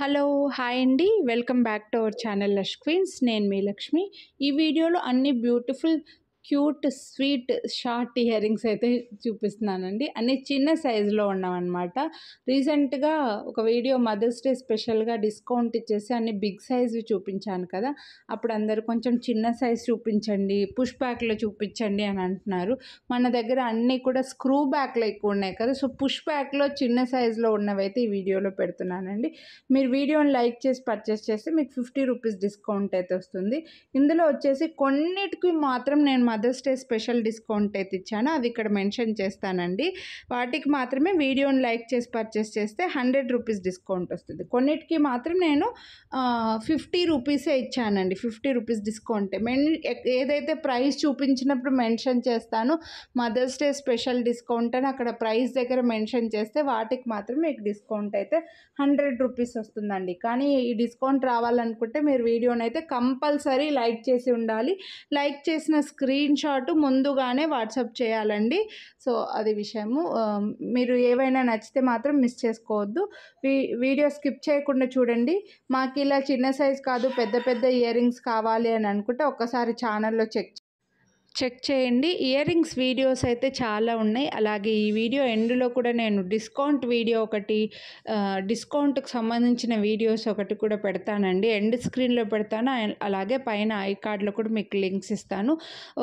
hello hi అండి welcome back to our channel lush queens నేను మీ లక్ష్మి ఈ వీడియోలో అన్ని beautiful cute sweet short ear rings అయితే చూపిస్తున్నానండి అన్ని చిన్న సైజులో ఉన్నామన్నమాట రీసెంట్గా ఒక వీడియో మదర్స్ డే స్పెషల్గా డిస్కౌంట్ ఇచ్చేసి అన్ని బిగ్ సైజు చూపించాను కదా అప్పుడు అందరు కొంచెం చిన్న సైజ్ చూపించండి పుష్ బ్యాక్లో చూపించండి అని అంటున్నారు మన దగ్గర అన్నీ కూడా స్క్రూ బ్యాక్లో ఎక్కువ ఉన్నాయి కదా సో పుష్ బ్యాక్లో చిన్న సైజులో ఉన్నవైతే ఈ వీడియోలో పెడుతున్నానండి మీరు వీడియోని లైక్ చేసి పర్చేస్ చేస్తే మీకు ఫిఫ్టీ రూపీస్ డిస్కౌంట్ అయితే వస్తుంది ఇందులో వచ్చేసి కొన్నిటికి మాత్రం నేను మదర్స్ డే స్పెషల్ డిస్కౌంట్ అయితే ఇచ్చానో అవి ఇక్కడ మెన్షన్ చేస్తానండి వాటికి మాత్రమే వీడియోని లైక్ చేసి పర్చేస్ చేస్తే హండ్రెడ్ రూపీస్ డిస్కౌంట్ వస్తుంది కొన్నిటికి మాత్రం నేను ఫిఫ్టీ రూపీసే ఇచ్చానండి ఫిఫ్టీ రూపీస్ డిస్కౌంట్ మెన్ ఏదైతే ప్రైస్ చూపించినప్పుడు మెన్షన్ చేస్తాను మదర్స్ డే స్పెషల్ డిస్కౌంట్ అని అక్కడ ప్రైస్ దగ్గర మెన్షన్ చేస్తే వాటికి మాత్రం మీకు డిస్కౌంట్ అయితే హండ్రెడ్ రూపీస్ వస్తుందండి కానీ ఈ డిస్కౌంట్ రావాలనుకుంటే మీరు వీడియోనైతే అయితే కంపల్సరీ లైక్ చేసి ఉండాలి లైక్ చేసిన స్క్రీన్ స్క్రీన్ షాట్ ముందుగానే వాట్సాప్ చేయాలండి సో అది విషయము మీరు ఏవైనా నచ్చితే మాత్రం మిస్ చేసుకోవద్దు వీడియో స్కిప్ చేయకుండా చూడండి మాకు ఇలా చిన్న సైజ్ కాదు పెద్ద పెద్ద ఇయర్ రింగ్స్ కావాలి అని అనుకుంటే ఒక్కసారి ఛానల్లో చెక్ చెక్ చేయండి ఇయర్ రింగ్స్ వీడియోస్ అయితే చాలా ఉన్నాయి అలాగే ఈ వీడియో ఎండ్లో కూడా నేను డిస్కౌంట్ వీడియో ఒకటి డిస్కౌంట్కి సంబంధించిన వీడియోస్ ఒకటి కూడా పెడతానండి ఎండ్ స్క్రీన్లో పెడతాను అలాగే పైన ఐ కార్డ్లో కూడా మీకు లింక్స్ ఇస్తాను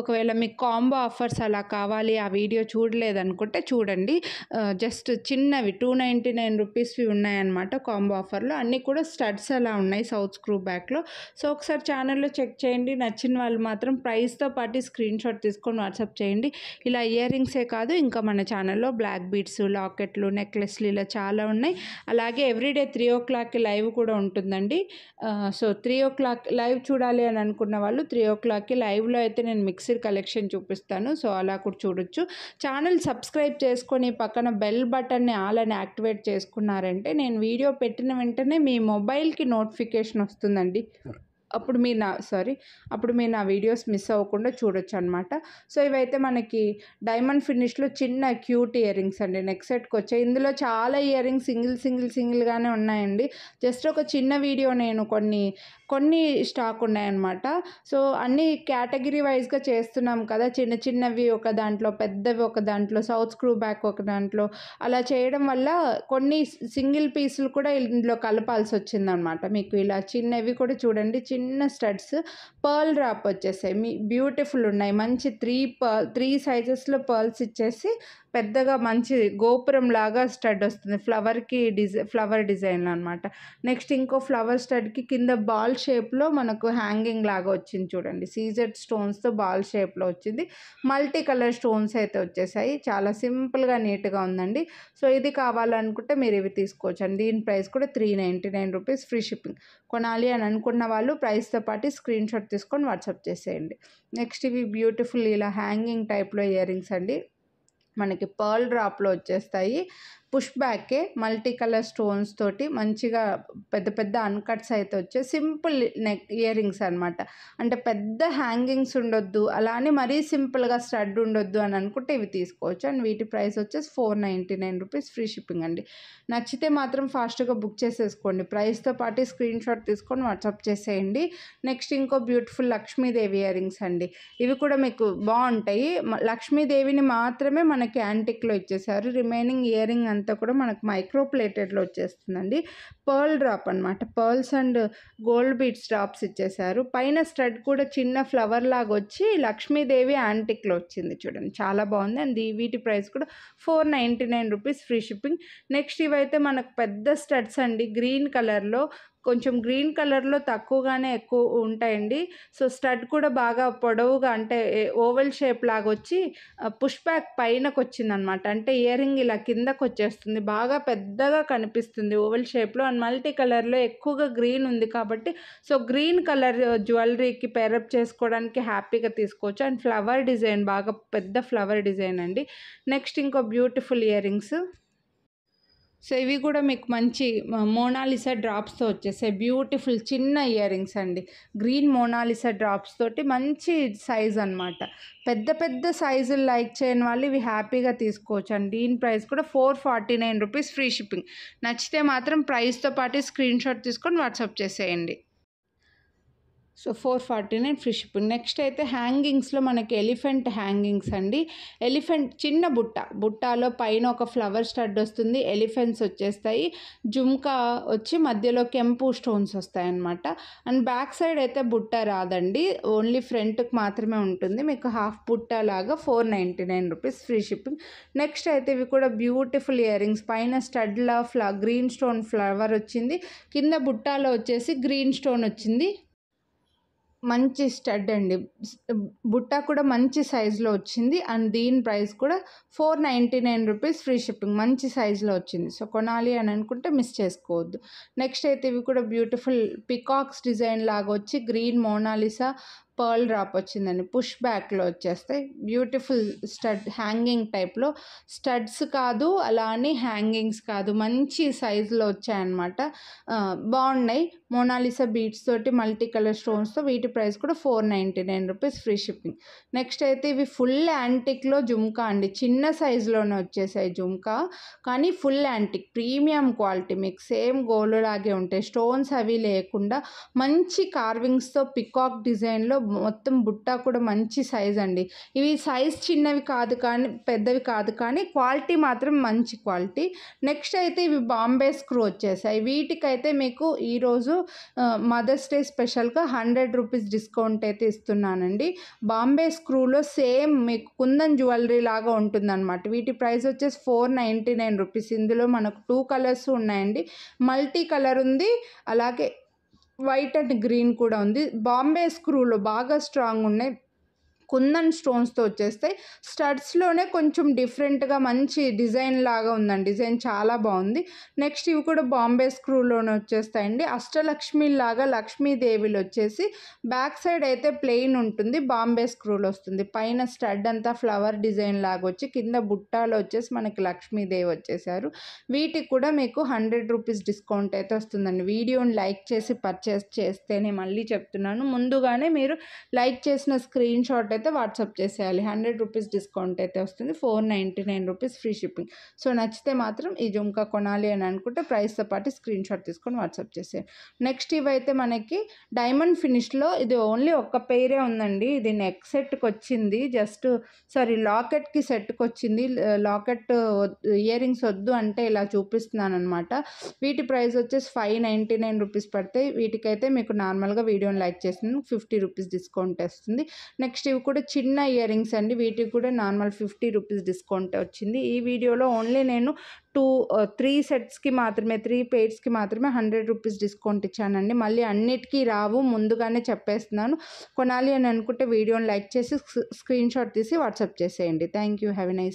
ఒకవేళ మీకు కాంబో ఆఫర్స్ అలా కావాలి ఆ వీడియో చూడలేదనుకుంటే చూడండి జస్ట్ చిన్నవి టూ నైంటీ నైన్ రూపీస్వి ఉన్నాయన్నమాట కాంబో ఆఫర్లో అన్నీ కూడా స్టడ్స్ అలా ఉన్నాయి సౌత్ స్క్రూ బ్యాక్లో సో ఒకసారి ఛానల్లో చెక్ చేయండి నచ్చిన వాళ్ళు మాత్రం ప్రైస్తో పాటు స్క్రీన్ స్క్రీన్షాట్ తీసుకొని వాట్సాప్ చేయండి ఇలా ఇయర్ రింగ్సే కాదు ఇంకా మన ఛానల్లో బ్లాక్ బీడ్స్ లాకెట్లు నెక్లెస్లు ఇలా చాలా ఉన్నాయి అలాగే ఎవ్రీడే త్రీ ఓ క్లాక్కి లైవ్ కూడా ఉంటుందండి so three o'clock live చూడాలి అని అనుకున్న వాళ్ళు త్రీ ఓ క్లాక్కి లైవ్లో అయితే నేను మిక్సర్ కలెక్షన్ చూపిస్తాను సో అలా కూడా చూడొచ్చు ఛానల్ సబ్స్క్రైబ్ చేసుకొని పక్కన బెల్ బటన్ని ఆల్ అని యాక్టివేట్ చేసుకున్నారంటే నేను వీడియో పెట్టిన వెంటనే మీ మొబైల్కి నోటిఫికేషన్ వస్తుందండి అప్పుడు మీ నా సారీ అప్పుడు మీరు నా వీడియోస్ మిస్ అవ్వకుండా చూడొచ్చు అనమాట సో ఇవైతే మనకి డైమండ్ ఫినిష్లో చిన్న క్యూట్ ఇయర్ రింగ్స్ అండి నెక్స్ట్ సెట్కి వచ్చాయి ఇందులో చాలా ఇయర్ రింగ్స్ సింగిల్ సింగిల్ సింగిల్గానే ఉన్నాయండి జస్ట్ ఒక చిన్న వీడియో నేను కొన్ని కొన్ని స్టాక్ ఉన్నాయన్నమాట సో అన్ని కేటగిరీ వైజ్గా చేస్తున్నాం కదా చిన్న చిన్నవి ఒక దాంట్లో పెద్దవి ఒక దాంట్లో సౌత్ స్క్రూ బ్యాక్ ఒక దాంట్లో అలా చేయడం వల్ల కొన్ని సింగిల్ పీసులు కూడా ఇందులో కలపాల్సి వచ్చిందనమాట మీకు ఇలా చిన్నవి కూడా చూడండి చిన్న చిన్న స్టడ్స్ పర్ల్ డ్రాప్ వచ్చేసాయి మీ బ్యూటిఫుల్ ఉన్నాయి మంచి త్రీ పర్ల్ త్రీ సైజెస్లో పర్ల్స్ ఇచ్చేసి పెద్దగా మంచి గోపురం లాగా స్టడ్ వస్తుంది ఫ్లవర్కి డిజై ఫ్లవర్ డిజైన్లు అనమాట నెక్స్ట్ ఇంకో ఫ్లవర్ స్టడ్కి కింద బాల్ షేప్లో మనకు హ్యాంగింగ్ లాగా వచ్చింది చూడండి సీజెడ్ స్టోన్స్తో బాల్ షేప్లో వచ్చింది మల్టీ కలర్ స్టోన్స్ అయితే వచ్చేసాయి చాలా సింపుల్గా నీట్గా ఉందండి సో ఇది కావాలనుకుంటే మీరు ఇవి తీసుకోవచ్చు అండి దీని ప్రైస్ కూడా three ninety nine rupees free shipping కొనాలి అని అనుకున్న వాళ్ళు ప్రైస్తో పాటు స్క్రీన్ షాట్ తీసుకొని వాట్సాప్ చేసేయండి నెక్స్ట్ ఇవి బ్యూటిఫుల్ ఇలా హ్యాంగింగ్ టైప్లో ఇయర్ రింగ్స్ అండి మనకి పర్ల్ డ్రాప్లో వచ్చేస్తాయి పుష్ బ్యాకే మల్టీ కలర్ స్టోన్స్ తోటి మంచిగా పెద్ద పెద్ద అన్కట్స్ అయితే వచ్చే సింపుల్ నెక్ ఇయర్ రింగ్స్ అనమాట అంటే పెద్ద హ్యాంగింగ్స్ ఉండొద్దు అలానే మరీ సింపుల్గా స్టడ్ ఉండొద్దు అని అనుకుంటే ఇవి తీసుకోవచ్చు అండ్ వీటి ప్రైస్ వచ్చేసి four ninety nine rupees free shipping అండి నచ్చితే మాత్రం ఫాస్ట్గా బుక్ చేసేసుకోండి ప్రైస్తో పాటు స్క్రీన్ షాట్ తీసుకొని వాట్సాప్ చేసేయండి నెక్స్ట్ ఇంకో బ్యూటిఫుల్ లక్ష్మీదేవి ఇయర్ రింగ్స్ అండి ఇవి కూడా మీకు బాగుంటాయి లక్ష్మీదేవిని మాత్రమే మనకి యాంటిక్లో ఇచ్చేసారు రిమైనింగ్ ఇయర్ రింగ్ అంతా అంతా కూడా మనకు మైక్రో ప్లేటెడ్లో వచ్చేస్తుందండి పర్ల్ డ్రాప్ అనమాట pearls and gold beads drops ఇచ్చేసారు పైన స్టడ్ కూడా చిన్న ఫ్లవర్ లాగా వచ్చి లక్ష్మీదేవి యాంటిక్లో వచ్చింది చూడండి చాలా బాగుంది అండ్ వీటి ప్రైస్ కూడా four ninety nine rupees free shipping next ఇవైతే మనకు పెద్ద స్టడ్స్ అండి గ్రీన్ కలర్లో కొంచెం గ్రీన్ కలర్లో తక్కువగానే ఎక్కువ ఉంటాయండి సో స్టడ్ కూడా బాగా పొడవుగా అంటే ఓవెల్ షేప్ లాగా వచ్చి పుష్ బ్యాక్ పైనకు వచ్చిందనమాట అంటే ఇయర్ రింగ్ ఇలా కిందకు వచ్చేస్తుంది బాగా పెద్దగా కనిపిస్తుంది ఓవెల్ షేప్లో అండ్ మల్టీ కలర్లో ఎక్కువగా గ్రీన్ ఉంది కాబట్టి సో గ్రీన్ కలర్ జ్యువెలరీకి పేరప్ చేసుకోవడానికి హ్యాపీగా తీసుకోవచ్చు అండ్ ఫ్లవర్ డిజైన్ బాగా పెద్ద ఫ్లవర్ డిజైన్ అండి నెక్స్ట్ ఇంకో బ్యూటిఫుల్ ఇయర్ రింగ్స్ సో ఇవి కూడా మీకు మంచి మోనాలిసా డ్రాప్స్తో వచ్చేసాయి బ్యూటిఫుల్ చిన్న ఇయర్ రింగ్స్ అండి గ్రీన్ మోనాలిసా డ్రాప్స్ తోటి మంచి సైజ్ అనమాట పెద్ద పెద్ద సైజులు లైక్ చేయని వాళ్ళు ఇవి హ్యాపీగా తీసుకోవచ్చు అండి దీని ప్రైస్ కూడా four forty nine rupees free shipping నచ్చితే మాత్రం ప్రైస్తో పాటు స్క్రీన్ షాట్ తీసుకొని వాట్సాప్ చేసేయండి so four forty nine free next అయితే హ్యాంగింగ్స్లో మనకి ఎలిఫెంట్ హ్యాంగింగ్స్ అండి ఎలిఫెంట్ చిన్న బుట్ట బుట్టాలో పైన ఒక ఫ్లవర్ స్టడ్ వస్తుంది ఎలిఫెంట్స్ వచ్చేస్తాయి జుమ్కా వచ్చి మధ్యలో కెంపు స్టోన్స్ వస్తాయి అన్నమాట అండ్ బ్యాక్ సైడ్ అయితే బుట్ట రాదండి ఓన్లీ ఫ్రంట్కి మాత్రమే ఉంటుంది మీకు హాఫ్ బుట్ట లాగా four ninety nine rupees free shipping next అయితే ఇవి కూడా బ్యూటిఫుల్ ఇయర్ రింగ్స్ పైన స్టడ్లో ఫ్ల గ్రీన్ స్టోన్ ఫ్లవర్ వచ్చింది కింద బుట్టాలో వచ్చేసి గ్రీన్ స్టోన్ వచ్చింది మంచి స్టడ్ అండి బుట్ట కూడా మంచి సైజులో వచ్చింది అండ్ దీని ప్రైస్ కూడా four ninety nine rupees free shipping మంచి సైజులో వచ్చింది సో కొనాలి అని అనుకుంటే మిస్ చేసుకోవద్దు నెక్స్ట్ అయితే ఇవి కూడా బ్యూటిఫుల్ పికాక్స్ డిజైన్ లాగా వచ్చి గ్రీన్ మోనాలిసా పర్ల్ డ్రాప్ వచ్చిందండి పుష్ బ్యాక్లో వచ్చేస్తే బ్యూటిఫుల్ స్టడ్ హ్యాంగింగ్ టైప్లో స్టడ్స్ కాదు అలానే హ్యాంగింగ్స్ కాదు మంచి సైజులో వచ్చాయన్నమాట బాగున్నాయి మోనాలిసా బీట్స్ తోటి మల్టీ కలర్ స్టోన్స్తో వీటి ప్రైస్ కూడా four ninety nine rupees free shipping next అయితే ఇవి ఫుల్ యాంటిక్లో జుమ్కా అండి చిన్న సైజులోనే వచ్చేసాయి జుమ్కా కానీ ఫుల్ యాంటిక్ ప్రీమియం క్వాలిటీ మీకు సేమ్ గోల్డ్ లాగే ఉంటాయి స్టోన్స్ అవి లేకుండా మంచి కార్వింగ్స్తో పికాక్ డిజైన్లో మొత్తం బుట్ట కూడా మంచి సైజ్ అండి ఇవి సైజ్ చిన్నవి కాదు కానీ పెద్దవి కాదు కానీ క్వాలిటీ మాత్రం మంచి క్వాలిటీ నెక్స్ట్ అయితే ఇవి బాంబే స్క్రూ వచ్చేసాయి వీటికైతే మీకు ఈరోజు మదర్స్ డే స్పెషల్గా హండ్రెడ్ రూపీస్ డిస్కౌంట్ అయితే ఇస్తున్నానండి బాంబే స్క్రూలో సేమ్ మీకు కుందన్ జ్యువెలరీ లాగా ఉంటుందన్నమాట వీటి ప్రైస్ వచ్చేసి ఫోర్ నైంటీ నైన్ రూపీస్ ఇందులో మనకు టూ కలర్స్ ఉన్నాయండి మల్టీ కలర్ ఉంది అలాగే వైట్ అండ్ గ్రీన్ కూడా ఉంది బాంబే స్క్రూలు బాగా స్ట్రాంగ్ ఉన్నాయి కుందన్ స్టోన్స్తో వచ్చేస్తాయి స్టడ్స్లోనే కొంచెం డిఫరెంట్గా మంచి డిజైన్ లాగా ఉందండి డిజైన్ చాలా బాగుంది నెక్స్ట్ ఇవి కూడా బాంబే స్క్రూలోనే వచ్చేస్తాయండి అష్టలక్ష్మి లాగా లక్ష్మీదేవిలు వచ్చేసి బ్యాక్ సైడ్ అయితే ప్లెయిన్ ఉంటుంది బాంబే స్క్రూలు వస్తుంది పైన స్టడ్ అంతా ఫ్లవర్ డిజైన్ లాగా వచ్చి కింద బుట్టాలు వచ్చేసి మనకి లక్ష్మీదేవి వచ్చేసారు వీటికి కూడా మీకు హండ్రెడ్ రూపీస్ డిస్కౌంట్ అయితే వస్తుందండి వీడియోని లైక్ చేసి పర్చేస్ చేస్తేనే మళ్ళీ చెప్తున్నాను ముందుగానే మీరు లైక్ చేసిన స్క్రీన్ షాట్ అయితే అయితే వాట్సాప్ చేసేయాలి హండ్రెడ్ రూపీస్ డిస్కౌంట్ అయితే వస్తుంది four ninety nine rupees free shipping so నచ్చితే మాత్రం ఈ జుమ్కా కొనాలి అని అనుకుంటే ప్రైస్తో పాటు స్క్రీన్ షాట్ తీసుకొని వాట్సాప్ చేసేయాలి నెక్స్ట్ ఇవైతే మనకి డైమండ్ ఫినిష్లో ఇది ఓన్లీ ఒక్క పేరే ఉందండి ఇది నెక్ సెట్కి వచ్చింది జస్ట్ సారీ లాకెట్కి సెట్కి వచ్చింది లాకెట్ ఇయర్ రింగ్స్ వద్దు అంటే ఇలా చూపిస్తున్నాను అనమాట వీటి ప్రైస్ వచ్చేసి ఫైవ్ నైంటీ నైన్ రూపీస్ పడతాయి వీటికైతే మీకు నార్మల్గా వీడియోని లైక్ చేస్తుంది ఫిఫ్టీ రూపీస్ డిస్కౌంట్ వస్తుంది నెక్స్ట్ ఇవి కూడా చిన్న ఇయర్ రింగ్స్ అండి వీటికి కూడా నార్మల్ ఫిఫ్టీ రూపీస్ డిస్కౌంట్ వచ్చింది ఈ వీడియోలో ఓన్లీ నేను టూ త్రీ సెట్స్కి మాత్రమే త్రీ పేర్స్కి మాత్రమే హండ్రెడ్ రూపీస్ డిస్కౌంట్ ఇచ్చానండి మళ్ళీ అన్నిటికీ రావు ముందుగానే చెప్పేస్తున్నాను కొనాలి అని అనుకుంటే వీడియోని లైక్ చేసి స్క్రీన్ షాట్ తీసి వాట్సాప్ చేసేయండి thank you have a nice